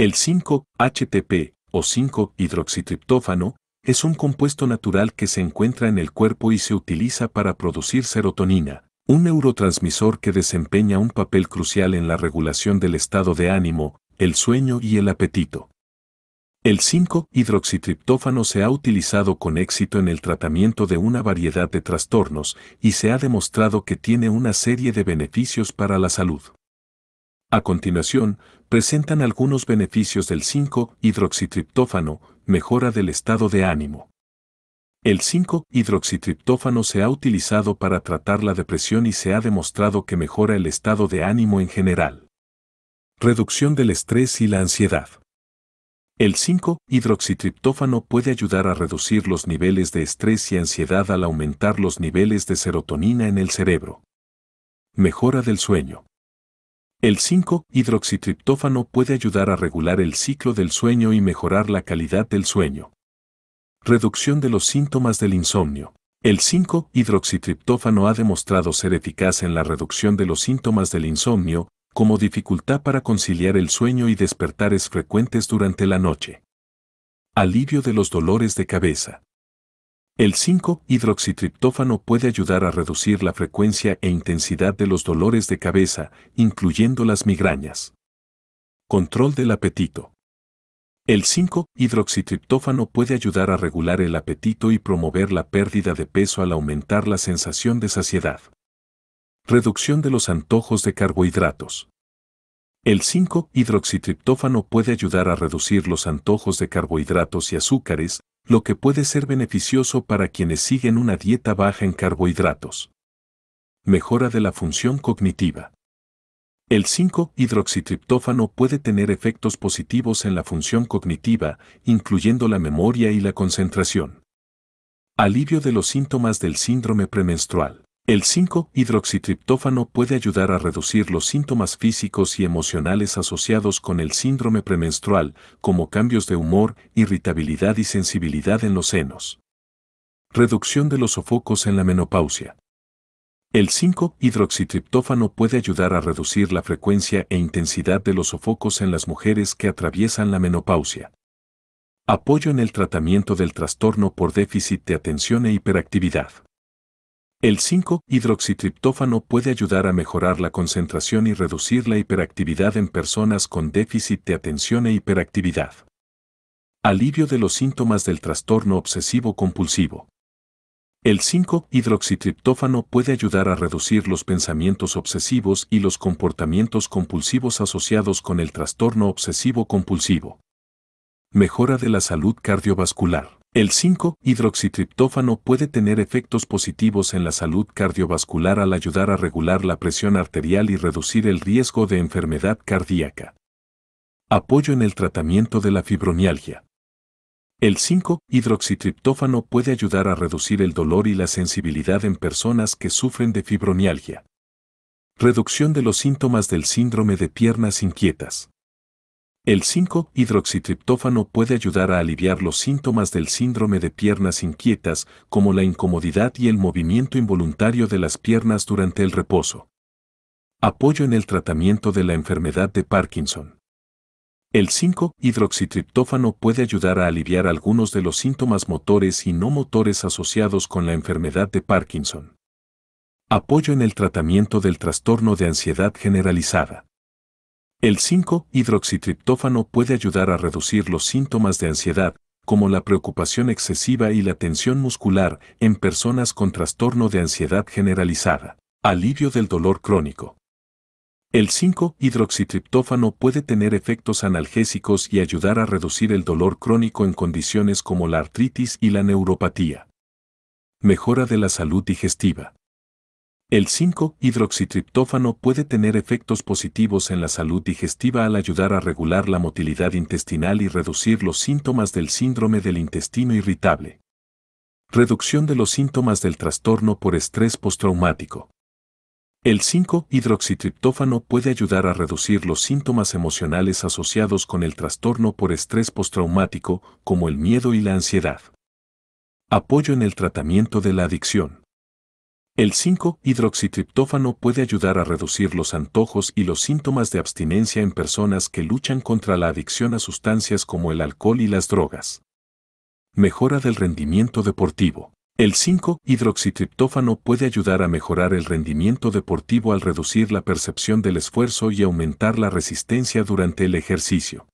El 5-HTP, o 5-hidroxitriptófano, es un compuesto natural que se encuentra en el cuerpo y se utiliza para producir serotonina, un neurotransmisor que desempeña un papel crucial en la regulación del estado de ánimo, el sueño y el apetito. El 5-hidroxitriptófano se ha utilizado con éxito en el tratamiento de una variedad de trastornos y se ha demostrado que tiene una serie de beneficios para la salud. A continuación, presentan algunos beneficios del 5-hidroxitriptófano, mejora del estado de ánimo. El 5-hidroxitriptófano se ha utilizado para tratar la depresión y se ha demostrado que mejora el estado de ánimo en general. Reducción del estrés y la ansiedad. El 5-hidroxitriptófano puede ayudar a reducir los niveles de estrés y ansiedad al aumentar los niveles de serotonina en el cerebro. Mejora del sueño. El 5-hidroxitriptófano puede ayudar a regular el ciclo del sueño y mejorar la calidad del sueño. Reducción de los síntomas del insomnio. El 5-hidroxitriptófano ha demostrado ser eficaz en la reducción de los síntomas del insomnio, como dificultad para conciliar el sueño y despertares frecuentes durante la noche. Alivio de los dolores de cabeza. El 5-hidroxitriptófano puede ayudar a reducir la frecuencia e intensidad de los dolores de cabeza, incluyendo las migrañas. Control del apetito. El 5-hidroxitriptófano puede ayudar a regular el apetito y promover la pérdida de peso al aumentar la sensación de saciedad. Reducción de los antojos de carbohidratos. El 5-hidroxitriptófano puede ayudar a reducir los antojos de carbohidratos y azúcares, lo que puede ser beneficioso para quienes siguen una dieta baja en carbohidratos. Mejora de la función cognitiva. El 5-hidroxitriptófano puede tener efectos positivos en la función cognitiva, incluyendo la memoria y la concentración. Alivio de los síntomas del síndrome premenstrual. El 5-hidroxitriptófano puede ayudar a reducir los síntomas físicos y emocionales asociados con el síndrome premenstrual, como cambios de humor, irritabilidad y sensibilidad en los senos. Reducción de los sofocos en la menopausia. El 5-hidroxitriptófano puede ayudar a reducir la frecuencia e intensidad de los sofocos en las mujeres que atraviesan la menopausia. Apoyo en el tratamiento del trastorno por déficit de atención e hiperactividad. El 5-hidroxitriptófano puede ayudar a mejorar la concentración y reducir la hiperactividad en personas con déficit de atención e hiperactividad. Alivio de los síntomas del trastorno obsesivo-compulsivo. El 5-hidroxitriptófano puede ayudar a reducir los pensamientos obsesivos y los comportamientos compulsivos asociados con el trastorno obsesivo-compulsivo. Mejora de la salud cardiovascular. El 5-hidroxitriptófano puede tener efectos positivos en la salud cardiovascular al ayudar a regular la presión arterial y reducir el riesgo de enfermedad cardíaca. Apoyo en el tratamiento de la fibromialgia. El 5-hidroxitriptófano puede ayudar a reducir el dolor y la sensibilidad en personas que sufren de fibromialgia. Reducción de los síntomas del síndrome de piernas inquietas. El 5-hidroxitriptófano puede ayudar a aliviar los síntomas del síndrome de piernas inquietas, como la incomodidad y el movimiento involuntario de las piernas durante el reposo. Apoyo en el tratamiento de la enfermedad de Parkinson. El 5-hidroxitriptófano puede ayudar a aliviar algunos de los síntomas motores y no motores asociados con la enfermedad de Parkinson. Apoyo en el tratamiento del trastorno de ansiedad generalizada. El 5-hidroxitriptófano puede ayudar a reducir los síntomas de ansiedad, como la preocupación excesiva y la tensión muscular en personas con trastorno de ansiedad generalizada. Alivio del dolor crónico. El 5-hidroxitriptófano puede tener efectos analgésicos y ayudar a reducir el dolor crónico en condiciones como la artritis y la neuropatía. Mejora de la salud digestiva. El 5-hidroxitriptófano puede tener efectos positivos en la salud digestiva al ayudar a regular la motilidad intestinal y reducir los síntomas del síndrome del intestino irritable. Reducción de los síntomas del trastorno por estrés postraumático. El 5-hidroxitriptófano puede ayudar a reducir los síntomas emocionales asociados con el trastorno por estrés postraumático, como el miedo y la ansiedad. Apoyo en el tratamiento de la adicción. El 5-hidroxitriptófano puede ayudar a reducir los antojos y los síntomas de abstinencia en personas que luchan contra la adicción a sustancias como el alcohol y las drogas. Mejora del rendimiento deportivo. El 5-hidroxitriptófano puede ayudar a mejorar el rendimiento deportivo al reducir la percepción del esfuerzo y aumentar la resistencia durante el ejercicio.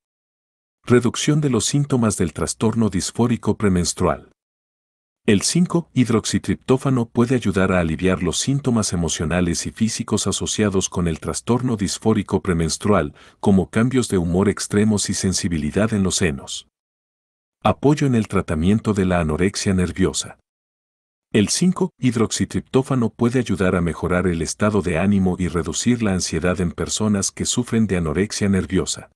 Reducción de los síntomas del trastorno disfórico premenstrual. El 5-hidroxitriptófano puede ayudar a aliviar los síntomas emocionales y físicos asociados con el trastorno disfórico premenstrual, como cambios de humor extremos y sensibilidad en los senos. Apoyo en el tratamiento de la anorexia nerviosa. El 5-hidroxitriptófano puede ayudar a mejorar el estado de ánimo y reducir la ansiedad en personas que sufren de anorexia nerviosa.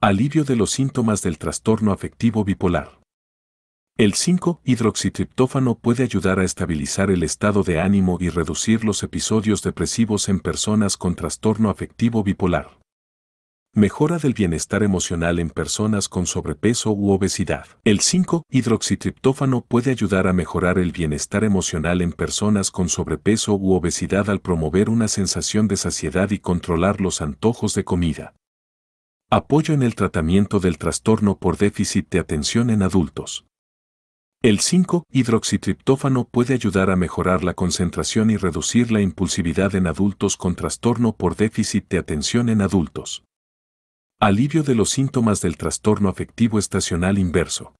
Alivio de los síntomas del trastorno afectivo bipolar. El 5-hidroxitriptófano puede ayudar a estabilizar el estado de ánimo y reducir los episodios depresivos en personas con trastorno afectivo bipolar. Mejora del bienestar emocional en personas con sobrepeso u obesidad. El 5-hidroxitriptófano puede ayudar a mejorar el bienestar emocional en personas con sobrepeso u obesidad al promover una sensación de saciedad y controlar los antojos de comida. Apoyo en el tratamiento del trastorno por déficit de atención en adultos. El 5-hidroxitriptófano puede ayudar a mejorar la concentración y reducir la impulsividad en adultos con trastorno por déficit de atención en adultos. Alivio de los síntomas del trastorno afectivo estacional inverso.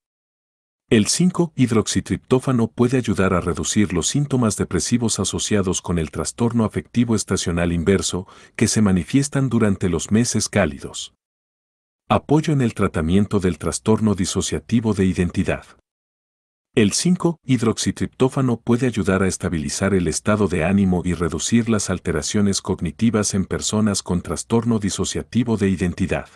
El 5-hidroxitriptófano puede ayudar a reducir los síntomas depresivos asociados con el trastorno afectivo estacional inverso que se manifiestan durante los meses cálidos. Apoyo en el tratamiento del trastorno disociativo de identidad. El 5-hidroxitriptófano puede ayudar a estabilizar el estado de ánimo y reducir las alteraciones cognitivas en personas con trastorno disociativo de identidad.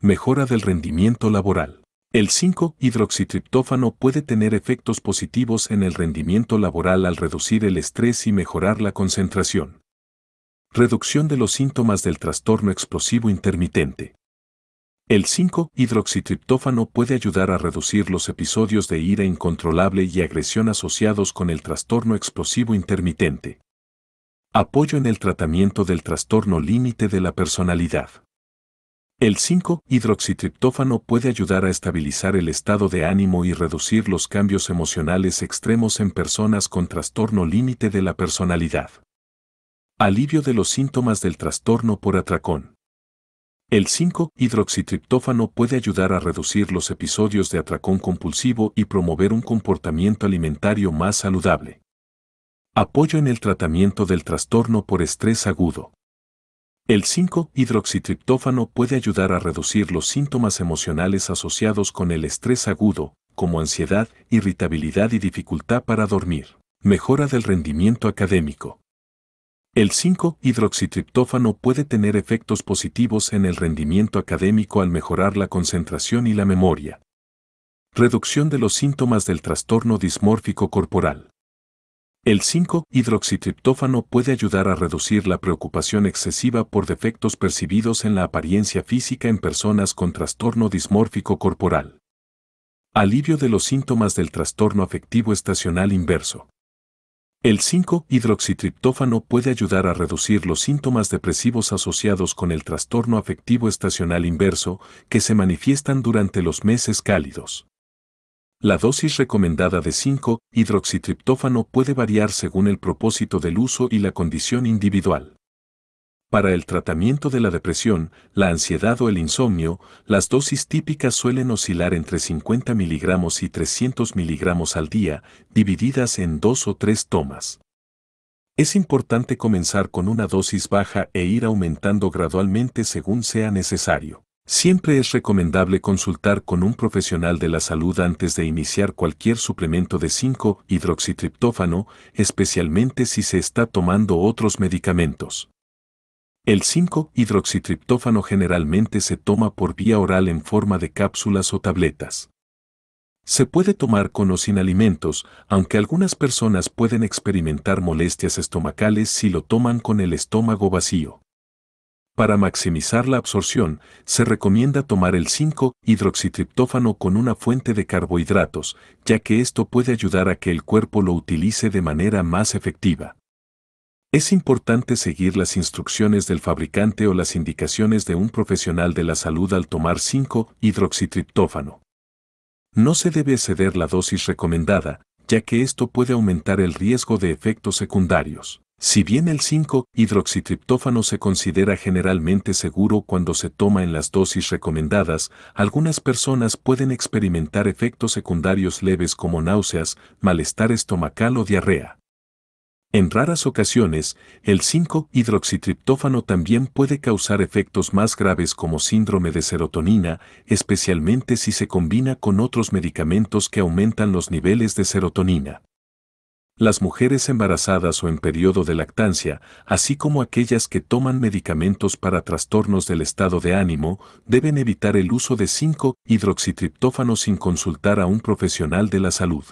Mejora del rendimiento laboral. El 5-hidroxitriptófano puede tener efectos positivos en el rendimiento laboral al reducir el estrés y mejorar la concentración. Reducción de los síntomas del trastorno explosivo intermitente. El 5-hidroxitriptófano puede ayudar a reducir los episodios de ira incontrolable y agresión asociados con el trastorno explosivo intermitente. Apoyo en el tratamiento del trastorno límite de la personalidad. El 5-hidroxitriptófano puede ayudar a estabilizar el estado de ánimo y reducir los cambios emocionales extremos en personas con trastorno límite de la personalidad. Alivio de los síntomas del trastorno por atracón. El 5-hidroxitriptófano puede ayudar a reducir los episodios de atracón compulsivo y promover un comportamiento alimentario más saludable. Apoyo en el tratamiento del trastorno por estrés agudo. El 5-hidroxitriptófano puede ayudar a reducir los síntomas emocionales asociados con el estrés agudo, como ansiedad, irritabilidad y dificultad para dormir. Mejora del rendimiento académico. El 5-hidroxitriptófano puede tener efectos positivos en el rendimiento académico al mejorar la concentración y la memoria. Reducción de los síntomas del trastorno dismórfico corporal. El 5-hidroxitriptófano puede ayudar a reducir la preocupación excesiva por defectos percibidos en la apariencia física en personas con trastorno dismórfico corporal. Alivio de los síntomas del trastorno afectivo estacional inverso. El 5-hidroxitriptófano puede ayudar a reducir los síntomas depresivos asociados con el trastorno afectivo estacional inverso que se manifiestan durante los meses cálidos. La dosis recomendada de 5-hidroxitriptófano puede variar según el propósito del uso y la condición individual. Para el tratamiento de la depresión, la ansiedad o el insomnio, las dosis típicas suelen oscilar entre 50 miligramos y 300 miligramos al día, divididas en dos o tres tomas. Es importante comenzar con una dosis baja e ir aumentando gradualmente según sea necesario. Siempre es recomendable consultar con un profesional de la salud antes de iniciar cualquier suplemento de 5 hidroxitriptófano, especialmente si se está tomando otros medicamentos. El 5-hidroxitriptófano generalmente se toma por vía oral en forma de cápsulas o tabletas. Se puede tomar con o sin alimentos, aunque algunas personas pueden experimentar molestias estomacales si lo toman con el estómago vacío. Para maximizar la absorción, se recomienda tomar el 5-hidroxitriptófano con una fuente de carbohidratos, ya que esto puede ayudar a que el cuerpo lo utilice de manera más efectiva. Es importante seguir las instrucciones del fabricante o las indicaciones de un profesional de la salud al tomar 5-hidroxitriptófano. No se debe ceder la dosis recomendada, ya que esto puede aumentar el riesgo de efectos secundarios. Si bien el 5-hidroxitriptófano se considera generalmente seguro cuando se toma en las dosis recomendadas, algunas personas pueden experimentar efectos secundarios leves como náuseas, malestar estomacal o diarrea. En raras ocasiones, el 5-hidroxitriptófano también puede causar efectos más graves como síndrome de serotonina, especialmente si se combina con otros medicamentos que aumentan los niveles de serotonina. Las mujeres embarazadas o en periodo de lactancia, así como aquellas que toman medicamentos para trastornos del estado de ánimo, deben evitar el uso de 5-hidroxitriptófano sin consultar a un profesional de la salud.